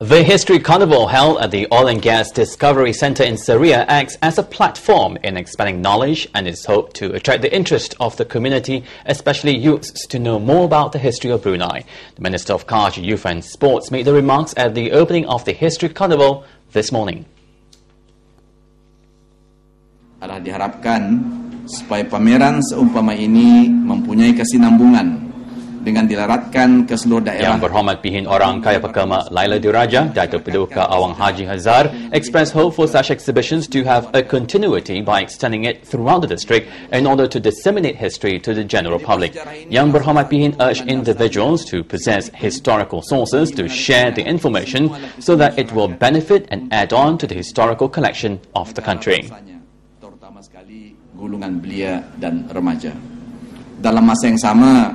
The History Carnival held at the Oil and Gas Discovery Center in Saria acts as a platform in expanding knowledge and is hoped to attract the interest of the community, especially youths, to know more about the history of Brunei. The Minister of Culture, Youth and Sports made the remarks at the opening of the History Carnival this morning. Adalah diharapkan supaya pameran seumpama ini mempunyai kesinambungan dengan dilaratkan ke seluruh daerah. Yang berhormat pihin orang kaya pekama Laila Diraja, Dato' Peduka Awang Haji Hazar, expressed hope for such exhibitions to have a continuity by extending it throughout the district in order to disseminate history to the general public. Yang berhormat pihin urged individuals to possess historical sources to share the information so that it will benefit and add on to the historical collection of the country. Terutama sekali gulungan belia dan remaja. Dalam masa yang sama,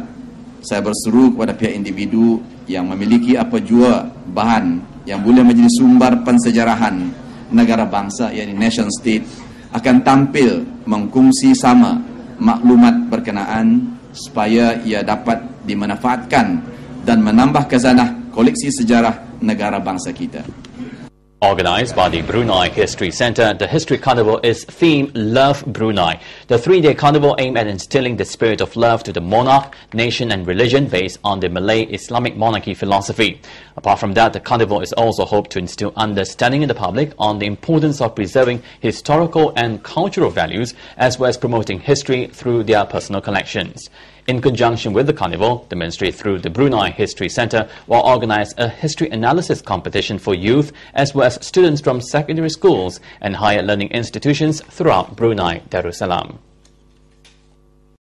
saya berseru kepada pihak individu yang memiliki apa jua bahan yang boleh menjadi sumber pensejarahan negara bangsa iaitu nation state akan tampil mengkongsi sama maklumat berkenaan supaya ia dapat dimanfaatkan dan menambah kezanah koleksi sejarah negara bangsa kita. Organized by the Brunei History Center, the History Carnival is themed Love Brunei. The three-day carnival aims at instilling the spirit of love to the monarch, nation and religion based on the Malay Islamic monarchy philosophy. Apart from that, the carnival is also hoped to instill understanding in the public on the importance of preserving historical and cultural values as well as promoting history through their personal collections in conjunction with the carnival, the ministry through the Brunei History Center will organize a history analysis competition for youth as well as students from secondary schools and higher learning institutions throughout Brunei Darussalam.